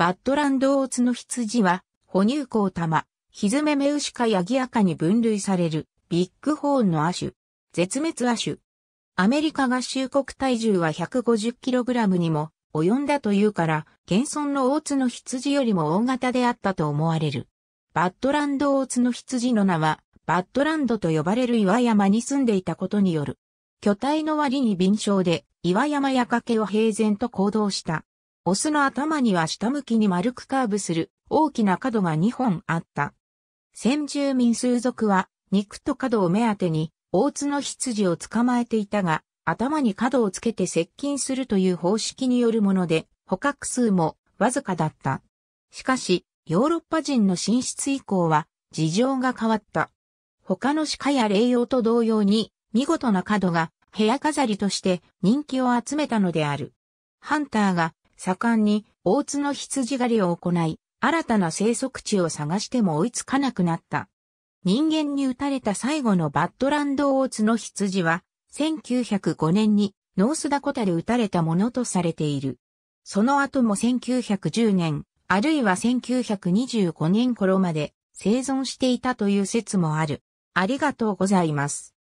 バッドランドオーツの羊は、哺乳孔玉、ひずめめうしかヤギアカに分類される、ビッグホーンの亜種、絶滅亜種。アメリカ合衆国体重は 150kg にも及んだというから、現存の大津の羊よりも大型であったと思われる。バッドランド大津の羊の名は、バッドランドと呼ばれる岩山に住んでいたことによる。巨体の割に敏捷で、岩山や崖を平然と行動した。オスの頭には下向きに丸くカーブする大きな角が2本あった。先住民数族は肉と角を目当てに大津の羊を捕まえていたが、頭に角をつけて接近するという方式によるもので、捕獲数もわずかだった。しかし、ヨーロッパ人の進出以降は事情が変わった。他の鹿や霊用と同様に、見事な角が部屋飾りとして人気を集めたのである。ハンターが盛んに大津の羊狩りを行い、新たな生息地を探しても追いつかなくなった。人間に撃たれた最後のバッドランド大津の羊は、1905年にノースダコタで撃たれたものとされている。その後も1910年、あるいは1925年頃まで生存していたという説もある。ありがとうございます。